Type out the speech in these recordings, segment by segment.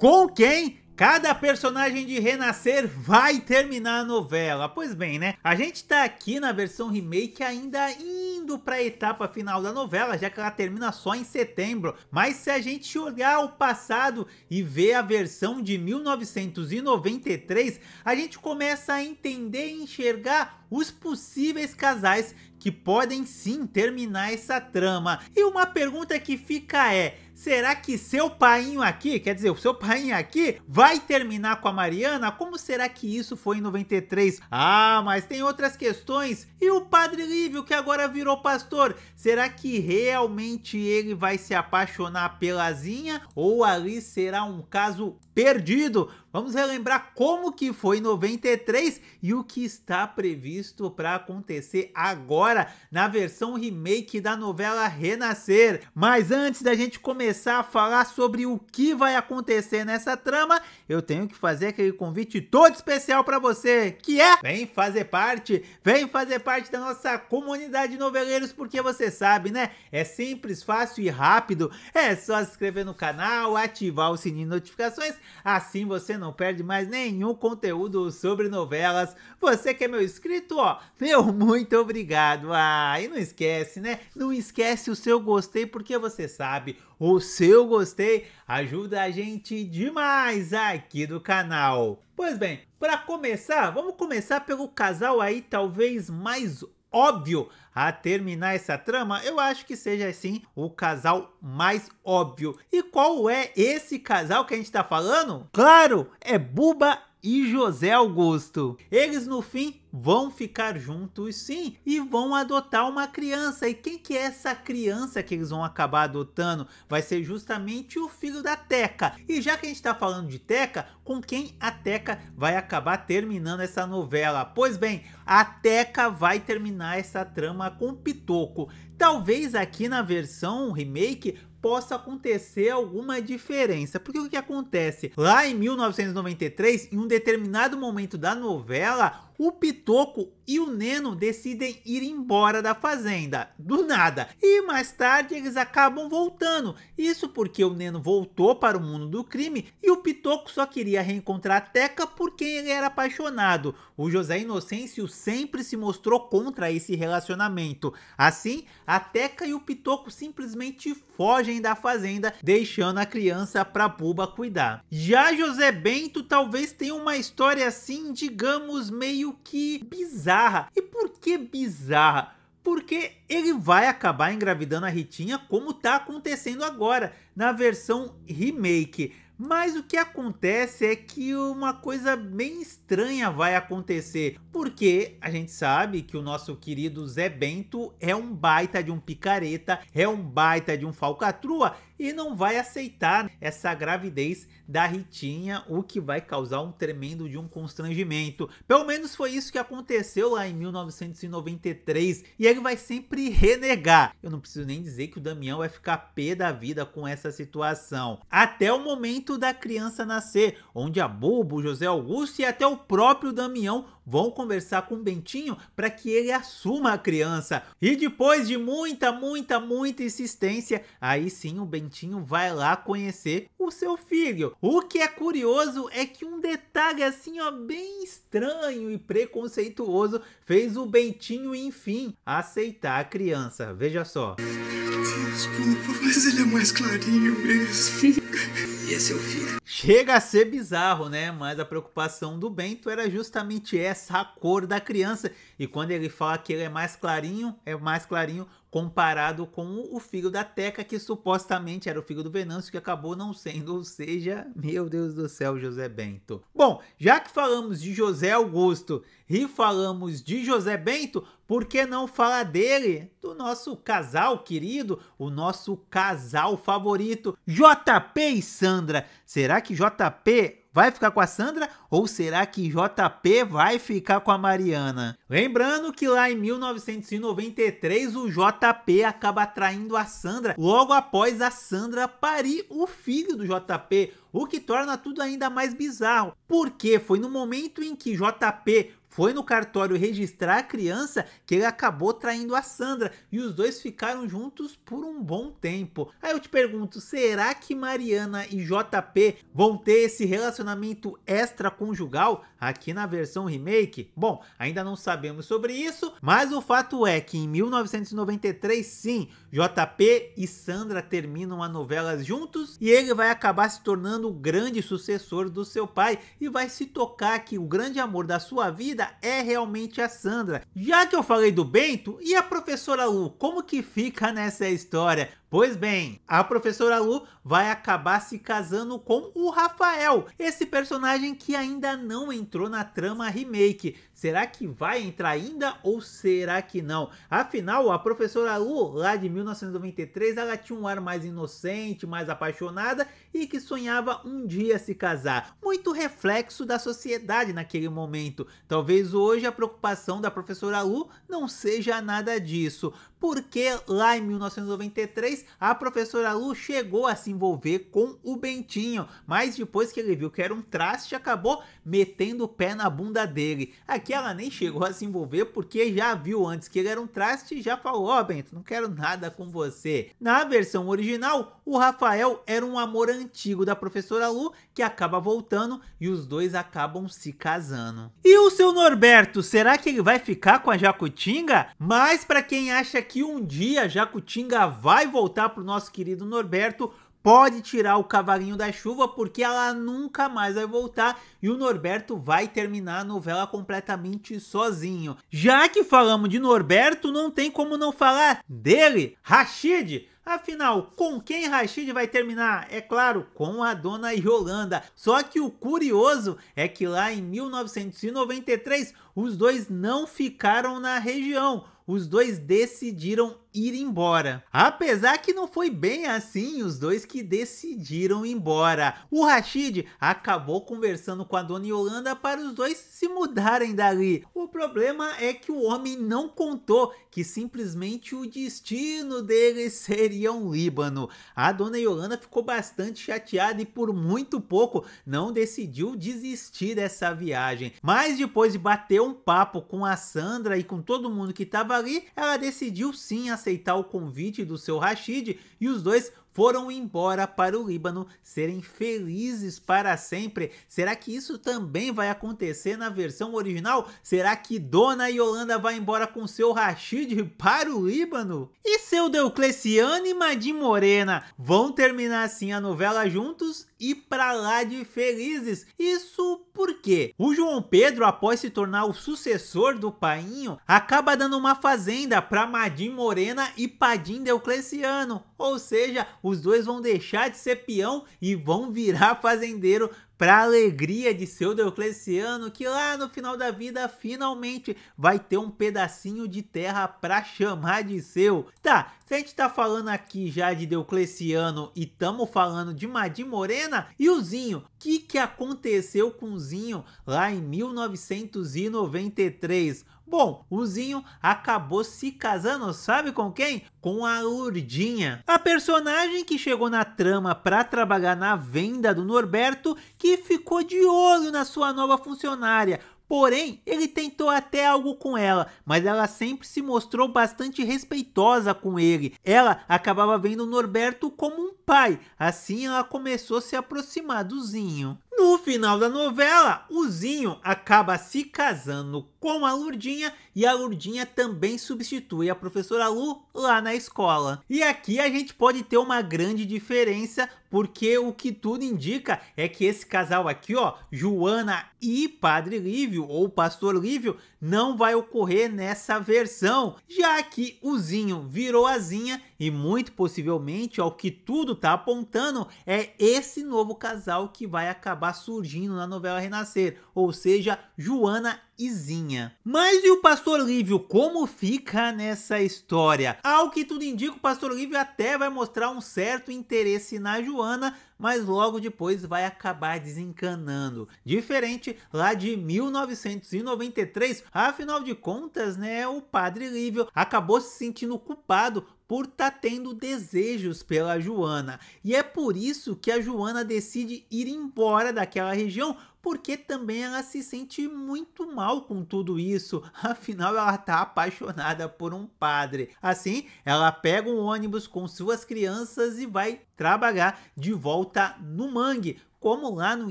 com quem cada personagem de Renascer vai terminar a novela. Pois bem, né? A gente tá aqui na versão remake ainda indo pra etapa final da novela, já que ela termina só em setembro. Mas se a gente olhar o passado e ver a versão de 1993, a gente começa a entender e enxergar os possíveis casais que podem sim terminar essa trama. E uma pergunta que fica é: Será que seu painho aqui, quer dizer, o seu painho aqui, vai terminar com a Mariana? Como será que isso foi em 93? Ah, mas tem outras questões. E o Padre Lívio, que agora virou pastor? Será que realmente ele vai se apaixonar pela Zinha? Ou ali será um caso perdido? Vamos relembrar como que foi 93 e o que está previsto para acontecer agora na versão remake da novela Renascer. Mas antes da gente começar começar a falar sobre o que vai acontecer nessa trama, eu tenho que fazer aquele convite todo especial para você, que é vem fazer parte, vem fazer parte da nossa comunidade de noveleiros, porque você sabe, né? É simples, fácil e rápido. É só se inscrever no canal, ativar o sininho de notificações, assim você não perde mais nenhum conteúdo sobre novelas. Você que é meu inscrito, ó, meu muito obrigado. Ah, e não esquece, né? Não esquece o seu gostei, porque você sabe, o seu gostei ajuda a gente demais aqui do canal. Pois bem, para começar, vamos começar pelo casal aí talvez mais óbvio a terminar essa trama, eu acho que seja assim o casal mais óbvio. E qual é esse casal que a gente tá falando? Claro, é Buba e José Augusto. Eles no fim vão ficar juntos sim e vão adotar uma criança. E quem que é essa criança que eles vão acabar adotando? Vai ser justamente o filho da Teca. E já que a gente está falando de Teca, com quem a Teca vai acabar terminando essa novela? Pois bem, a Teca vai terminar essa trama com Pitoco. Talvez aqui na versão remake possa acontecer alguma diferença. Porque o que acontece? Lá em 1993, em um determinado momento da novela, o Pitoco e o Neno decidem ir embora da fazenda, do nada. E mais tarde eles acabam voltando. Isso porque o Neno voltou para o mundo do crime e o Pitoco só queria reencontrar a Teca por quem ele era apaixonado. O José Inocêncio sempre se mostrou contra esse relacionamento. Assim, a Teca e o Pitoco simplesmente fogem da fazenda, deixando a criança para Buba cuidar. Já José Bento talvez tenha uma história assim, digamos, meio meio que bizarra. E por que bizarra? Porque ele vai acabar engravidando a Ritinha como tá acontecendo agora na versão remake. Mas o que acontece é que uma coisa bem estranha vai acontecer, porque a gente sabe que o nosso querido Zé Bento é um baita de um picareta, é um baita de um falcatrua e não vai aceitar essa gravidez da Ritinha, o que vai causar um tremendo de um constrangimento. Pelo menos foi isso que aconteceu lá em 1993 e ele vai sempre renegar. Eu não preciso nem dizer que o Damião vai ficar pé da vida com essa situação. Até o momento momento da criança nascer, onde a Bubo, José Augusto e até o próprio Damião vão conversar com Bentinho para que ele assuma a criança. E depois de muita, muita, muita insistência, aí sim o Bentinho vai lá conhecer o seu filho. O que é curioso é que um detalhe assim, ó, bem estranho e preconceituoso fez o Bentinho, enfim, aceitar a criança. Veja só. Desculpa, mas ele é mais clarinho mesmo. seria é seu filho. Chega a ser bizarro, né? Mas a preocupação do Bento era justamente essa, a cor da criança. E quando ele fala que ele é mais clarinho, é mais clarinho comparado com o filho da Teca, que supostamente era o filho do Venâncio, que acabou não sendo, ou seja, meu Deus do céu, José Bento. Bom, já que falamos de José Augusto e falamos de José Bento, por que não falar dele, do nosso casal querido, o nosso casal favorito, JP e Sandra? Será que JP vai ficar com a Sandra ou será que JP vai ficar com a Mariana? Lembrando que lá em 1993 o JP acaba traindo a Sandra logo após a Sandra parir o filho do JP, o que torna tudo ainda mais bizarro, porque foi no momento em que JP foi no cartório registrar a criança que ele acabou traindo a Sandra e os dois ficaram juntos por um bom tempo. Aí eu te pergunto, será que Mariana e JP vão ter esse relacionamento extraconjugal aqui na versão remake? Bom, ainda não sabemos sobre isso, mas o fato é que em 1993, sim, JP e Sandra terminam a novela juntos e ele vai acabar se tornando o grande sucessor do seu pai e vai se tocar que o grande amor da sua vida é realmente a Sandra. Já que eu falei do Bento, e a professora Lu, como que fica nessa história? Pois bem, a professora Lu vai acabar se casando com o Rafael, esse personagem que ainda não entrou na trama remake. Será que vai entrar ainda ou será que não? Afinal, a professora Lu, lá de 1993, ela tinha um ar mais inocente, mais apaixonada e que sonhava um dia se casar. Muito reflexo da sociedade naquele momento. Talvez hoje a preocupação da professora Lu não seja nada disso, porque lá em 1993 vez, a professora Lu chegou a se envolver com o Bentinho, mas depois que ele viu que era um traste, acabou metendo o pé na bunda dele. Aqui ela nem chegou a se envolver porque já viu antes que ele era um traste e já falou: Ó, oh, Bento, não quero nada com você. Na versão original, o Rafael era um amor antigo da professora Lu que acaba voltando e os dois acabam se casando. E o seu Norberto, será que ele vai ficar com a Jacutinga? Mas para quem acha que um dia a Jacutinga vai voltar, voltar para o nosso querido Norberto, pode tirar o cavalinho da chuva porque ela nunca mais vai voltar e o Norberto vai terminar a novela completamente sozinho. Já que falamos de Norberto, não tem como não falar dele, Rashid. Afinal, com quem Rashid vai terminar? É claro, com a dona Yolanda. Só que o curioso é que lá em 1993, os dois não ficaram na região. Os dois decidiram ir embora. Apesar que não foi bem assim os dois que decidiram ir embora. O Rashid acabou conversando com a dona Yolanda para os dois se mudarem dali. O problema é que o homem não contou que simplesmente o destino dele seria um Líbano. A dona Yolanda ficou bastante chateada e por muito pouco não decidiu desistir dessa viagem. Mas depois de bater um papo com a Sandra e com todo mundo que estava ali, ela decidiu sim aceitar o convite do seu Rashid e os dois foram embora para o Líbano serem felizes para sempre. Será que isso também vai acontecer na versão original? Será que Dona Yolanda vai embora com seu Rashid para o Líbano? E seu Deocleciano e Madim Morena vão terminar assim a novela juntos e para lá de felizes. Isso porque o João Pedro, após se tornar o sucessor do Painho, acaba dando uma fazenda para Madim Morena e Padim Deocleciano. Ou seja, os dois vão deixar de ser peão e vão virar fazendeiro para alegria de seu Diocleciano, que lá no final da vida finalmente vai ter um pedacinho de terra para chamar de seu. Tá, se a gente tá falando aqui já de Deucleciano e tamo falando de Madi Morena e o Zinho, o que que aconteceu com o Zinho lá em 1993? Bom, o Zinho acabou se casando, sabe com quem? Com a Lurdinha, a personagem que chegou na trama para trabalhar na venda do Norberto, que ficou de olho na sua nova funcionária, Porém, ele tentou até algo com ela, mas ela sempre se mostrou bastante respeitosa com ele. Ela acabava vendo Norberto como um pai, assim ela começou a se aproximar do Zinho. No final da novela, o Zinho acaba se casando com a Lurdinha e a Lurdinha também substitui a professora Lu lá na escola. E aqui a gente pode ter uma grande diferença porque o que tudo indica é que esse casal aqui, ó, Joana e Padre Lívio ou Pastor Lívio, não vai ocorrer nessa versão, já que o Zinho virou azinha e muito possivelmente, ao que tudo tá apontando, é esse novo casal que vai acabar surgindo na novela Renascer, ou seja, Joana Izinha. Mas e o Pastor Lívio? Como fica nessa história? Ao que tudo indica, o Pastor Lívio até vai mostrar um certo interesse na Joana, mas logo depois vai acabar desencanando. Diferente lá de 1993, afinal de contas, né, o padre Lívio acabou se sentindo culpado por estar tá tendo desejos pela Joana. E é por isso que a Joana decide ir embora daquela região, porque também ela se sente muito mal com tudo isso, afinal ela está apaixonada por um padre. Assim, ela pega um ônibus com suas crianças e vai trabalhar de volta no Mangue, como lá no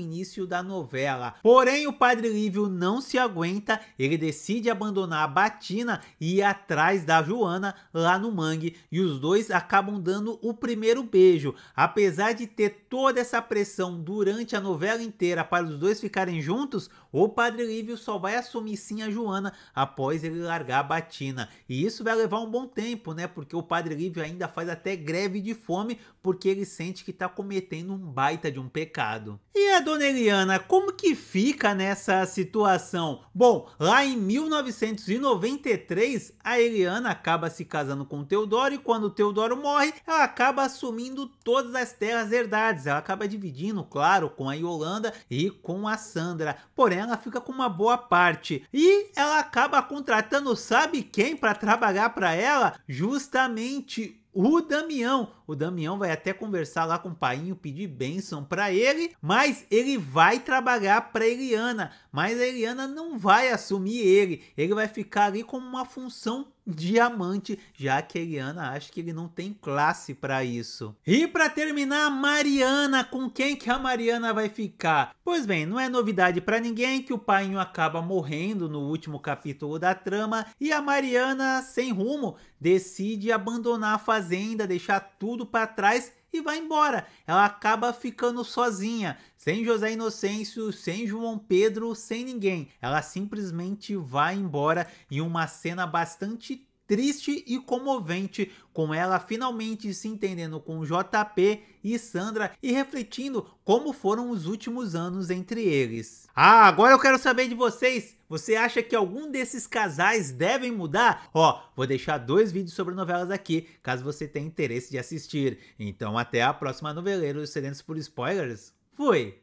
início da novela. Porém, o Padre Lívio não se aguenta, ele decide abandonar a Batina e ir atrás da Joana lá no mangue, e os dois acabam dando o primeiro beijo. Apesar de ter toda essa pressão durante a novela inteira para os dois ficarem juntos, o Padre Lívio só vai assumir sim a Joana após ele largar a Batina. E isso vai levar um bom tempo, né? Porque o Padre Lívio ainda faz até greve de fome porque ele sente que está cometendo um baita de um pecado lado. E a dona Eliana, como que fica nessa situação? Bom, lá em 1993, a Eliana acaba se casando com Teodoro e quando Teodoro morre, ela acaba assumindo todas as terras herdadas. Ela acaba dividindo, claro, com a Yolanda e com a Sandra. Porém, ela fica com uma boa parte. E ela acaba contratando sabe quem para trabalhar para ela? Justamente o Damião. O Damião vai até conversar lá com o Painho, pedir bênção para ele, mas ele vai trabalhar para Eliana, mas a Eliana não vai assumir ele. Ele vai ficar ali como uma função diamante, já que a Eliana acha que ele não tem classe para isso. E para terminar, Mariana, com quem que a Mariana vai ficar? Pois bem, não é novidade para ninguém que o painho acaba morrendo no último capítulo da trama e a Mariana, sem rumo, decide abandonar a fazenda, deixar tudo para trás e vai embora. Ela acaba ficando sozinha, sem José Inocêncio, sem João Pedro, sem ninguém. Ela simplesmente vai embora em uma cena bastante triste e comovente, com ela finalmente se entendendo com JP e Sandra e refletindo como foram os últimos anos entre eles. Ah, agora eu quero saber de vocês. Você acha que algum desses casais devem mudar? Ó, vou deixar dois vídeos sobre novelas aqui, caso você tenha interesse de assistir. Então até a próxima noveleiro, sedentos por spoilers. Fui!